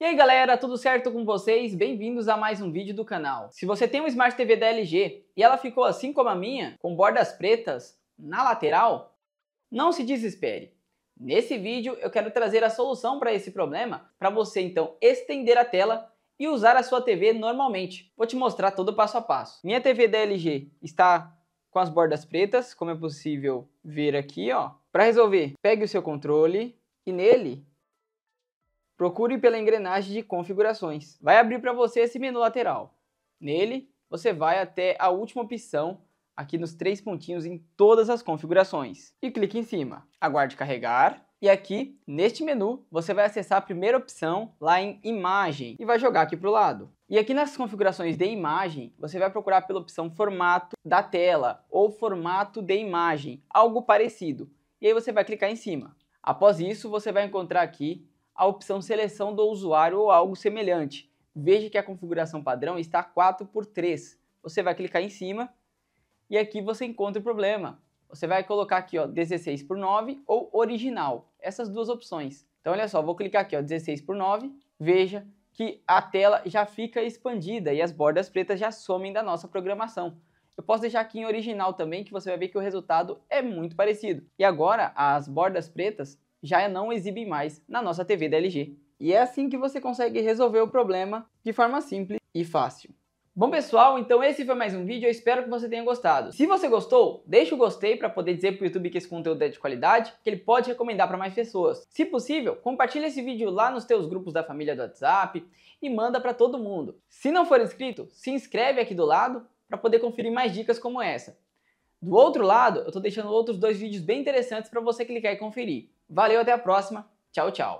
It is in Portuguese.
E aí galera, tudo certo com vocês? Bem-vindos a mais um vídeo do canal. Se você tem uma Smart TV da LG e ela ficou assim como a minha, com bordas pretas na lateral, não se desespere. Nesse vídeo eu quero trazer a solução para esse problema, para você então estender a tela e usar a sua TV normalmente. Vou te mostrar todo o passo a passo. Minha TV da LG está com as bordas pretas, como é possível ver aqui, ó. Para resolver, pegue o seu controle e nele procure pela engrenagem de configurações. Vai abrir para você esse menu lateral. Nele, você vai até a última opção aqui nos três pontinhos em todas as configurações e clique em cima. Aguarde carregar e aqui neste menu você vai acessar a primeira opção lá em imagem e vai jogar aqui para o lado. E aqui nas configurações de imagem você vai procurar pela opção formato da tela ou formato de imagem, algo parecido. E aí você vai clicar em cima. Após isso você vai encontrar aqui a opção seleção do usuário ou algo semelhante. Veja que a configuração padrão está 4x3. Você vai clicar em cima e aqui você encontra o problema. Você vai colocar aqui ó, 16 por 9 ou original, essas duas opções. Então olha só, vou clicar aqui ó, 16 por 9, veja que a tela já fica expandida e as bordas pretas já somem da nossa programação. Eu posso deixar aqui em original também, que você vai ver que o resultado é muito parecido. E agora, as bordas pretas já não exibem mais na nossa TV da LG. E é assim que você consegue resolver o problema de forma simples e fácil. Bom pessoal, então esse foi mais um vídeo, eu espero que você tenha gostado. Se você gostou, deixa o gostei para poder dizer para o YouTube que esse conteúdo é de qualidade, que ele pode recomendar para mais pessoas. Se possível, compartilha esse vídeo lá nos teus grupos da família do WhatsApp e manda para todo mundo. Se não for inscrito, se inscreve aqui do lado para poder conferir mais dicas como essa. Do outro lado, eu estou deixando outros dois vídeos bem interessantes para você clicar e conferir. Valeu, até a próxima. Tchau, tchau.